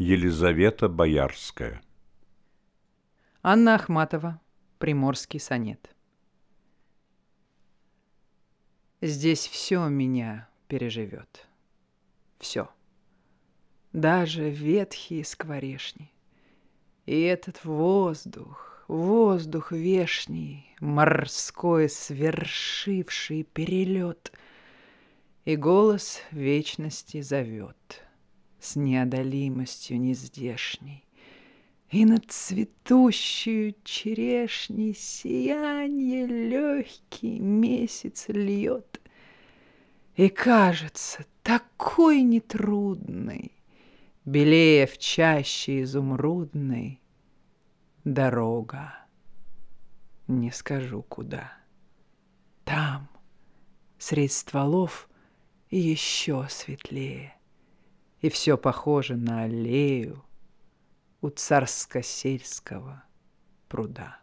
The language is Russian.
Елизавета Боярская. Анна Ахматова. Приморский сонет. Здесь все меня переживет. Все. Даже ветхие скворешни. И этот воздух, воздух вешний, морской свершивший перелет, И голос вечности зовет — с неодолимостью нездешней, И над цветущую черешней сияние легкий месяц льет, И кажется такой нетрудной, Белее в чаще изумрудной, Дорога, не скажу куда. Там, средь стволов, еще светлее и все похоже на аллею у царско-сельского пруда.